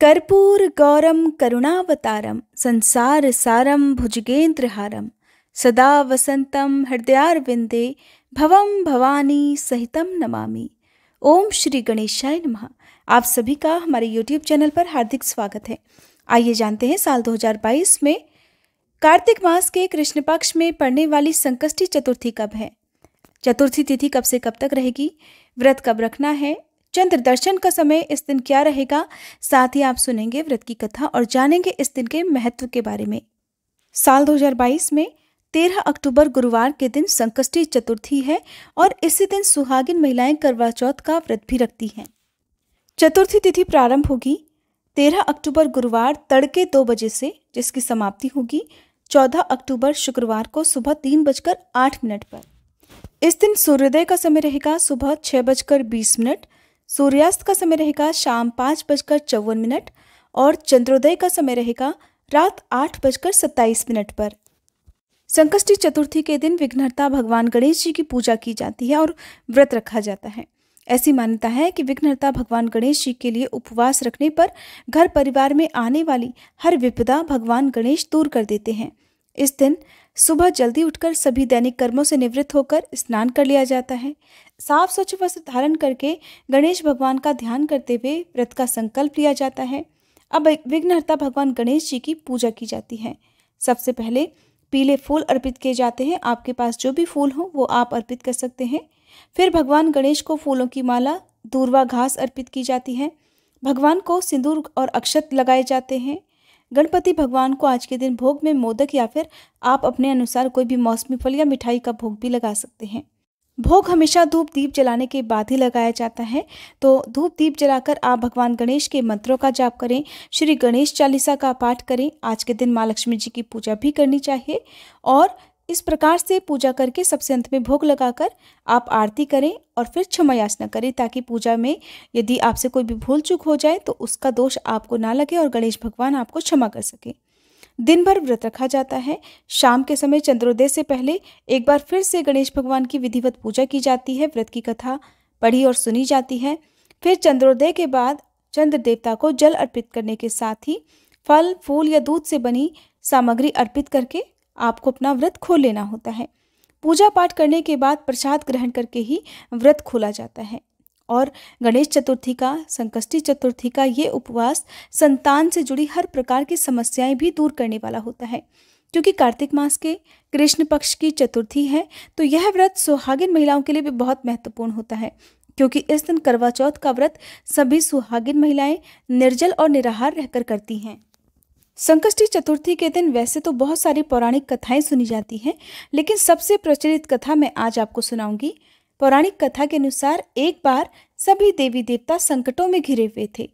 कर्पूर गौरम करुणावतारम संसार सारम भुजगेन्द्र हारम सदा वसन्तं हृदयारविंदे भवम भवानी सहितम नमामि ओम श्री गणेशाय नमः आप सभी का हमारे यूट्यूब चैनल पर हार्दिक स्वागत है आइए जानते हैं साल 2022 में कार्तिक मास के कृष्ण पक्ष में पड़ने वाली संकष्टी चतुर्थी कब है चतुर्थी तिथि कब से कब तक रहेगी व्रत कब रखना है चंद्र दर्शन का समय इस दिन क्या रहेगा साथ ही आप सुनेंगे व्रत की कथा और जानेंगे इस दिन के महत्व के बारे में साल 2022 में 13 अक्टूबर गुरुवार के दिन संकष्टी चतुर्थी है और इसी दिन सुहागिन महिलाएं करवा चौथ का व्रत भी रखती हैं चतुर्थी तिथि प्रारंभ होगी 13 अक्टूबर गुरुवार तड़के दो बजे से जिसकी समाप्ति होगी 14 अक्टूबर शुक्रवार को सुबह तीन बजकर आठ मिनट पर इस दिन सूर्योदय का समय रहेगा सुबह छह बजकर बीस मिनट सूर्यास्त का समय रहेगा शाम पाँच बजकर चौवन मिनट और चंद्रोदय का समय रहेगा रात आठ बजकर सत्ताईस मिनट पर संकष्टी चतुर्थी के दिन विघ्नहर्ता भगवान गणेश जी की पूजा की जाती है और व्रत रखा जाता है ऐसी मान्यता है कि विघ्नहर्ता भगवान गणेश जी के लिए उपवास रखने पर घर परिवार में आने वाली हर विपदा भगवान गणेश दूर कर देते हैं इस दिन सुबह जल्दी उठकर सभी दैनिक कर्मों से निवृत्त होकर स्नान कर लिया जाता है साफ स्वच्छ वस्त्र धारण करके गणेश भगवान का ध्यान करते हुए व्रत का संकल्प लिया जाता है अब विघ्नहर्ता भगवान गणेश जी की पूजा की जाती है सबसे पहले पीले फूल अर्पित किए जाते हैं आपके पास जो भी फूल हो वो आप अर्पित कर सकते हैं फिर भगवान गणेश को फूलों की माला दूरवा घास अर्पित की जाती है भगवान को सिंदूर और अक्षत लगाए जाते हैं गणपति भगवान को आज के दिन भोग में मोदक या फिर आप अपने अनुसार कोई भी मौसमी फल या मिठाई का भोग भी लगा सकते हैं भोग हमेशा धूप दीप जलाने के बाद ही लगाया जाता है तो धूप दीप जलाकर आप भगवान गणेश के मंत्रों का जाप करें श्री गणेश चालीसा का पाठ करें आज के दिन माँ लक्ष्मी जी की पूजा भी करनी चाहिए और इस प्रकार से पूजा करके सबसे अंत में भोग लगाकर आप आरती करें और फिर क्षमा याचना करें ताकि पूजा में यदि आपसे कोई भी भूल चूक हो जाए तो उसका दोष आपको ना लगे और गणेश भगवान आपको क्षमा कर सके दिन भर व्रत रखा जाता है शाम के समय चंद्रोदय से पहले एक बार फिर से गणेश भगवान की विधिवत पूजा की जाती है व्रत की कथा पढ़ी और सुनी जाती है फिर चंद्रोदय के बाद चंद्र देवता को जल अर्पित करने के साथ ही फल फूल या दूध से बनी सामग्री अर्पित करके आपको अपना व्रत खोल लेना होता है पूजा पाठ करने के बाद प्रसाद ग्रहण करके ही व्रत खोला जाता है और गणेश चतुर्थी का संकष्टी चतुर्थी का ये उपवास संतान से जुड़ी हर प्रकार की समस्याएं भी दूर करने वाला होता है क्योंकि कार्तिक मास के कृष्ण पक्ष की चतुर्थी है तो यह व्रत सुहागिन महिलाओं के लिए भी बहुत महत्वपूर्ण होता है क्योंकि इस दिन करवा चौथ का व्रत सभी सुहागिन महिलाएं निर्जल और निराहार रहकर करती हैं संकष्टी चतुर्थी के दिन वैसे तो बहुत सारी पौराणिक कथाएं सुनी जाती हैं लेकिन सबसे प्रचलित कथा मैं आज आपको सुनाऊंगी पौराणिक कथा के अनुसार एक बार सभी देवी देवता संकटों में घिरे हुए थे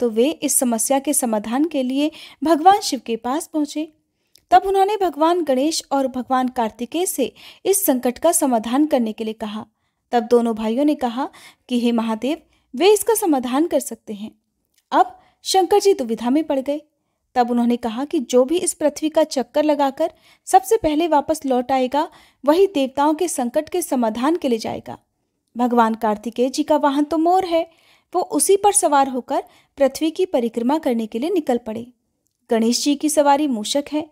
तो वे इस समस्या के समाधान के लिए भगवान शिव के पास पहुंचे तब उन्होंने भगवान गणेश और भगवान कार्तिकेय से इस संकट का समाधान करने के लिए कहा तब दोनों भाइयों ने कहा कि हे महादेव वे इसका समाधान कर सकते हैं अब शंकर जी दुविधा में पड़ गए तब उन्होंने कहा कि जो भी इस पृथ्वी का चक्कर लगाकर सबसे पहले वापस लौट आएगा वही देवताओं के संकट के समाधान के लिए जाएगा भगवान कार्तिकेय जी का वाहन तो मोर है वो उसी पर सवार होकर पृथ्वी की परिक्रमा करने के लिए निकल पड़े गणेश जी की सवारी मूषक है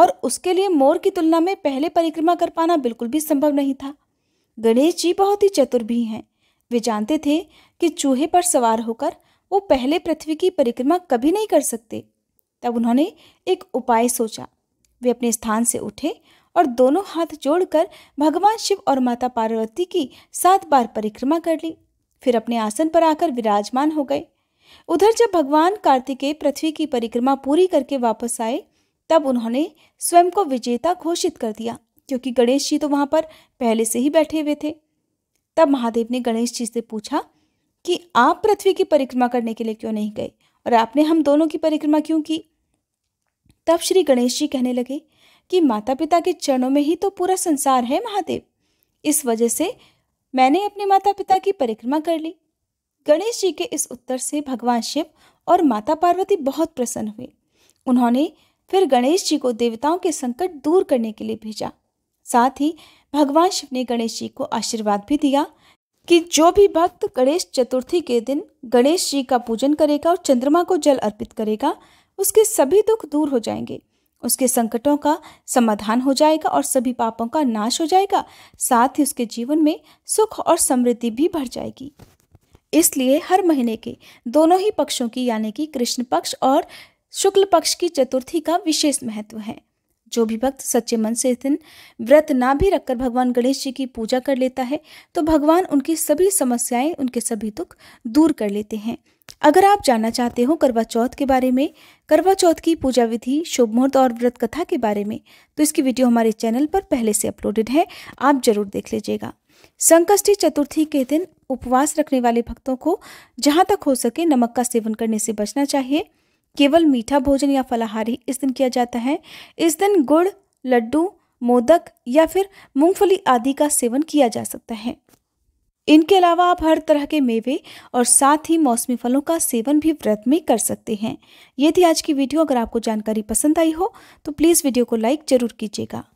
और उसके लिए मोर की तुलना में पहले परिक्रमा कर पाना बिल्कुल भी संभव नहीं था गणेश जी बहुत ही चतुर भी हैं वे जानते थे कि चूहे पर सवार होकर वो पहले पृथ्वी की परिक्रमा कभी नहीं कर सकते तब उन्होंने एक उपाय सोचा वे अपने स्थान से उठे और दोनों हाथ जोड़कर भगवान शिव और माता पार्वती की सात बार परिक्रमा कर ली फिर अपने आसन पर आकर विराजमान हो गए उधर जब भगवान कार्तिकेय पृथ्वी की परिक्रमा पूरी करके वापस आए तब उन्होंने स्वयं को विजेता घोषित कर दिया क्योंकि गणेश जी तो वहाँ पर पहले से ही बैठे हुए थे तब महादेव ने गणेश जी से पूछा कि आप पृथ्वी की परिक्रमा करने के लिए क्यों नहीं गए और आपने हम दोनों की परिक्रमा क्यों की तब श्री गणेश जी कहने लगे कि माता पिता के चरणों में ही तो पूरा संसार है महादेव इस वजह से मैंने अपने माता पिता की परिक्रमा कर ली गणेश जी के इस उत्तर से भगवान शिव और माता पार्वती बहुत प्रसन्न हुए उन्होंने फिर गणेश जी को देवताओं के संकट दूर करने के लिए भेजा साथ ही भगवान शिव ने गणेश जी को आशीर्वाद भी दिया कि जो भी भक्त गणेश चतुर्थी के दिन गणेश जी का पूजन करेगा और चंद्रमा को जल अर्पित करेगा उसके सभी दुख दूर हो जाएंगे उसके संकटों का समाधान हो जाएगा और सभी पापों का नाश हो जाएगा साथ ही उसके जीवन में सुख और समृद्धि भी बढ़ जाएगी इसलिए हर महीने के दोनों ही पक्षों की यानी कि कृष्ण पक्ष और शुक्ल पक्ष की चतुर्थी का विशेष महत्व है जो भी भक्त सच्चे मन से इस दिन व्रत ना भी रखकर भगवान गणेश जी की पूजा कर लेता है तो भगवान उनकी सभी समस्याएं उनके सभी दुख दूर कर लेते हैं अगर आप जानना चाहते हो करवा चौथ के बारे में करवा चौथ की पूजा विधि शुभ मुहूर्त और व्रत कथा के बारे में तो इसकी वीडियो हमारे चैनल पर पहले से अपलोडेड है आप जरूर देख लीजिएगा संकष्टी चतुर्थी के दिन उपवास रखने वाले भक्तों को जहाँ तक हो सके नमक का सेवन करने से बचना चाहिए केवल मीठा भोजन या फलाहारी इस दिन किया जाता है इस दिन गुड़ लड्डू मोदक या फिर मूंगफली आदि का सेवन किया जा सकता है इनके अलावा आप हर तरह के मेवे और साथ ही मौसमी फलों का सेवन भी व्रत में कर सकते हैं ये थी आज की वीडियो अगर आपको जानकारी पसंद आई हो तो प्लीज़ वीडियो को लाइक ज़रूर कीजिएगा